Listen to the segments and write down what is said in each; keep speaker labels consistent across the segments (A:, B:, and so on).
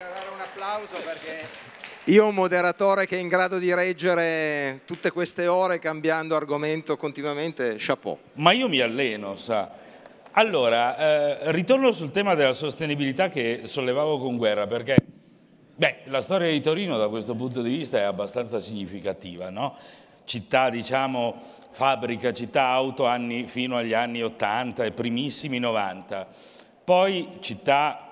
A: dare un applauso perché io un moderatore che è in grado di reggere tutte
B: queste ore cambiando argomento continuamente, chapeau. Ma io mi alleno, sa. Allora, eh, ritorno sul tema della sostenibilità che sollevavo con guerra, perché beh, la storia di Torino da questo punto di vista è abbastanza significativa, no? Città, diciamo, fabbrica, città auto anni, fino agli anni 80 e primissimi 90. Poi città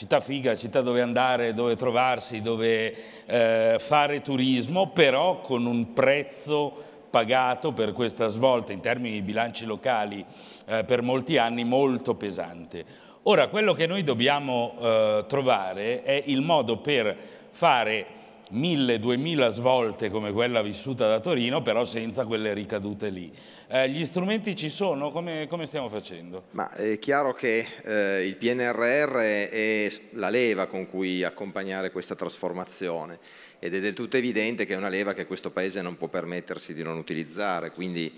B: città figa, città dove andare, dove trovarsi, dove eh, fare turismo, però con un prezzo pagato per questa svolta in termini di bilanci locali eh, per molti anni molto pesante. Ora, quello che noi dobbiamo eh, trovare è il modo per fare mille, duemila svolte come quella vissuta da Torino, però senza quelle ricadute lì. Eh, gli strumenti ci sono, come, come, stiamo facendo?
A: Ma è chiaro che eh, il PNRR è la leva con cui accompagnare questa trasformazione ed è del tutto evidente che è una leva che questo Paese non può permettersi di non utilizzare, quindi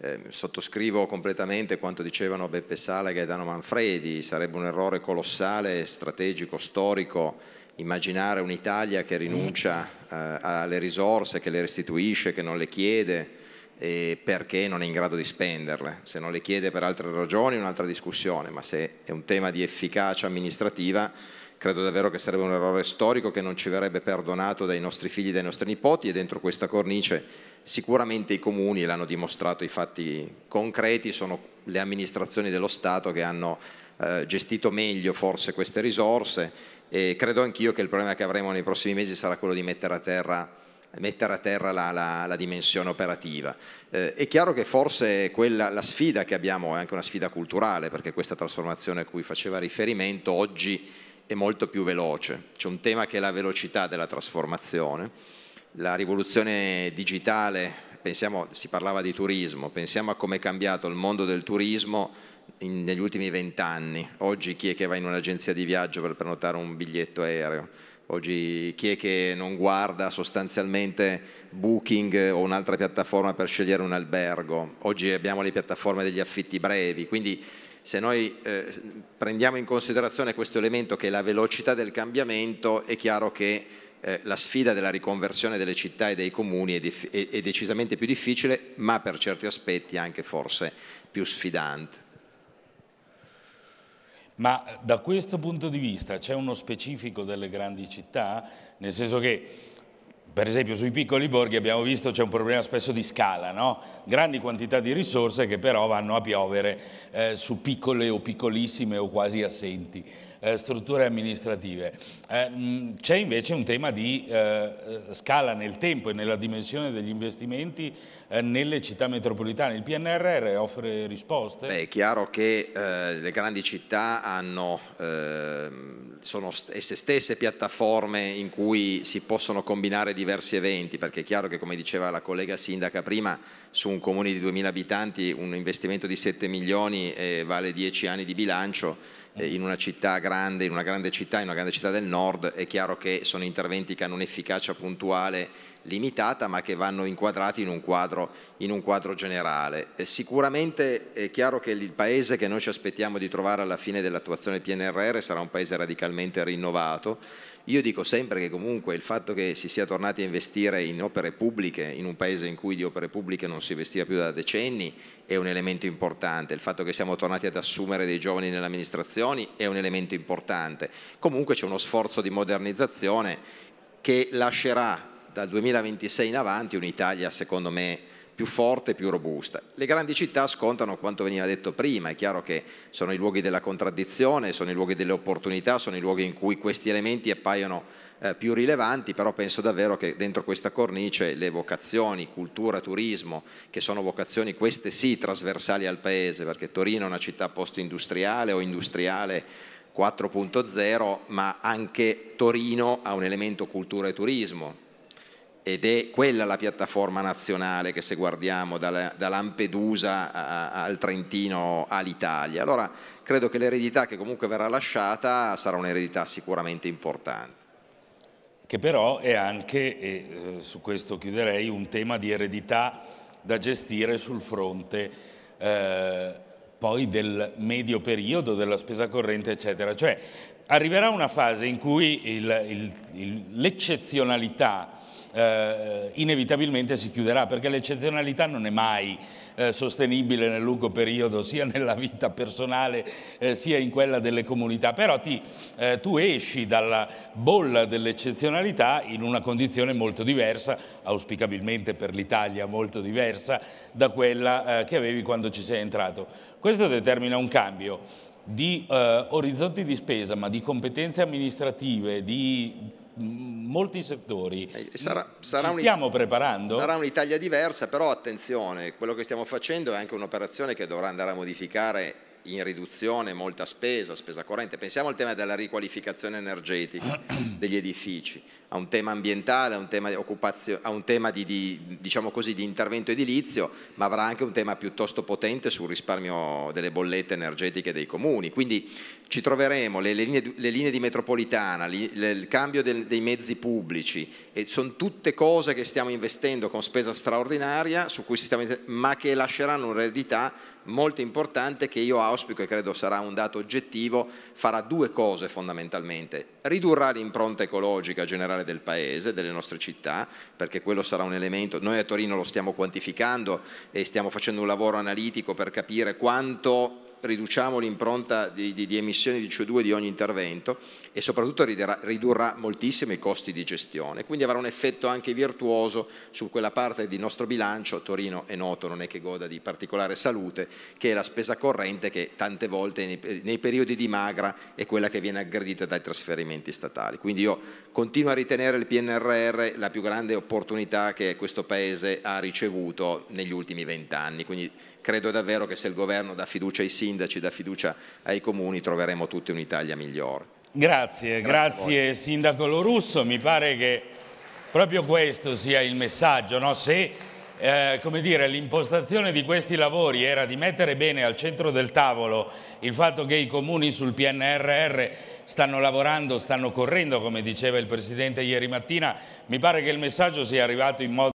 A: eh, sottoscrivo completamente quanto dicevano Beppe Sala e Gaetano Manfredi, sarebbe un errore colossale, strategico, storico immaginare un'Italia che rinuncia eh, alle risorse, che le restituisce, che non le chiede eh, perché non è in grado di spenderle. Se non le chiede per altre ragioni è un'altra discussione, ma se è un tema di efficacia amministrativa credo davvero che sarebbe un errore storico che non ci verrebbe perdonato dai nostri figli e dai nostri nipoti e dentro questa cornice sicuramente i comuni, l'hanno dimostrato i fatti concreti, sono le amministrazioni dello Stato che hanno eh, gestito meglio forse queste risorse e credo anch'io che il problema che avremo nei prossimi mesi sarà quello di mettere a terra mettere a terra la, la, la dimensione operativa. Eh, è chiaro che forse quella, la sfida che abbiamo è anche una sfida culturale, perché questa trasformazione a cui faceva riferimento oggi è molto più veloce. C'è un tema che è la velocità della trasformazione. La rivoluzione digitale, pensiamo, si parlava di turismo, pensiamo a come è cambiato il mondo del turismo in, negli ultimi vent'anni. Oggi chi è che va in un'agenzia di viaggio per prenotare un biglietto aereo? Oggi chi è che non guarda sostanzialmente Booking o un'altra piattaforma per scegliere un albergo? Oggi abbiamo le piattaforme degli affitti brevi, quindi se noi eh, prendiamo in considerazione questo elemento che è la velocità del cambiamento, è chiaro che eh, la sfida della riconversione delle città e dei comuni è, dif- è decisamente più difficile, ma per certi aspetti anche forse più sfidante.
B: Ma da questo punto di vista c'è uno specifico delle grandi città, nel senso che per esempio sui piccoli borghi abbiamo visto c'è un problema spesso di scala, no? grandi quantità di risorse che però vanno a piovere eh, su piccole o piccolissime o quasi assenti eh, strutture amministrative. Eh, mm, c'è invece un tema di eh, scala nel tempo e nella dimensione degli investimenti nelle città metropolitane. Il PNRR offre risposte? Beh, è chiaro che
A: eh, le grandi città hanno, eh, sono esse stesse piattaforme in cui si possono combinare diversi eventi, perché è chiaro che come diceva la collega sindaca prima, su un comune di 2.000 abitanti un investimento di 7 milioni eh, vale 10 anni di bilancio eh, in una città grande, in una grande città, in una grande città del nord, è chiaro che sono interventi che hanno un'efficacia puntuale limitata ma che vanno inquadrati in un quadro, in un quadro generale. E sicuramente è chiaro che il paese che noi ci aspettiamo di trovare alla fine dell'attuazione PNRR sarà un paese radicalmente rinnovato. Io dico sempre che comunque il fatto che si sia tornati a investire in opere pubbliche, in un paese in cui di opere pubbliche non si investiva più da decenni, è un elemento importante. Il fatto che siamo tornati ad assumere dei giovani nelle amministrazioni è un elemento importante. Comunque c'è uno sforzo di modernizzazione che lascerà dal 2026 in avanti un'Italia secondo me più forte e più robusta. Le grandi città scontano quanto veniva detto prima, è chiaro che sono i luoghi della contraddizione, sono i luoghi delle opportunità, sono i luoghi in cui questi elementi appaiono eh, più rilevanti, però penso davvero che dentro questa cornice le vocazioni, cultura, turismo, che sono vocazioni queste sì trasversali al paese, perché Torino è una città post-industriale o industriale 4.0, ma anche Torino ha un elemento cultura e turismo, ed è quella la piattaforma nazionale che se guardiamo da Lampedusa al Trentino all'Italia. Allora credo che l'eredità che comunque verrà lasciata sarà un'eredità sicuramente importante.
B: Che però è anche, e eh, su questo chiuderei, un tema di eredità da gestire sul fronte eh, poi del medio periodo, della spesa corrente, eccetera. Cioè arriverà una fase in cui l'eccezionalità eh, eh, inevitabilmente si chiuderà perché l'eccezionalità non è mai eh, sostenibile nel lungo periodo sia nella vita personale eh, sia in quella delle comunità, però ti, eh, tu esci dalla bolla dell'eccezionalità in una condizione molto diversa, auspicabilmente per l'Italia molto diversa da quella eh, che avevi quando ci sei entrato. Questo determina un cambio di orizzonti di spesa, ma di competenze amministrative, di molti settori. Eh, sarà, sarà Ci stiamo preparando? Sarà
A: un'Italia diversa, però attenzione, quello che stiamo facendo è anche un'operazione che dovrà andare a modificare in riduzione molta spesa, spesa corrente. Pensiamo al tema della riqualificazione energetica degli edifici, a un tema ambientale, a un tema, di, a un tema di, di, diciamo così, di, intervento edilizio, ma avrà anche un tema piuttosto potente sul risparmio delle bollette energetiche dei comuni. Quindi ci troveremo le, le, linee, le linee, di metropolitana, li, le, il cambio del, dei mezzi pubblici, e sono tutte cose che stiamo investendo con spesa straordinaria, stiamo, ma che lasceranno un'eredità molto importante che io auspico e credo sarà un dato oggettivo, farà due cose fondamentalmente. Ridurrà l'impronta ecologica generale del Paese, delle nostre città, perché quello sarà un elemento, noi a Torino lo stiamo quantificando e stiamo facendo un lavoro analitico per capire quanto riduciamo l'impronta di, di, di, emissioni di CO2 di ogni intervento e soprattutto ridurrà, ridurrà moltissimo i costi di gestione, quindi avrà un effetto anche virtuoso su quella parte di nostro bilancio, Torino è noto, non è che goda di particolare salute, che è la spesa corrente che tante volte nei, nei periodi di magra è quella che viene aggredita dai trasferimenti statali. Quindi io continuo a ritenere il PNRR la più grande opportunità che questo Paese ha ricevuto negli ultimi vent'anni, quindi credo davvero che se il governo dà fiducia ai sindaci, sindaci, dà fiducia ai comuni, troveremo tutti un'Italia migliore.
B: Grazie, grazie, grazie Sindaco Lorusso, mi pare che proprio questo sia il messaggio, no? se eh, l'impostazione di questi lavori era di mettere bene al centro del tavolo il fatto che i comuni sul PNRR stanno lavorando, stanno correndo, come diceva il Presidente ieri mattina, mi pare che il messaggio sia arrivato in modo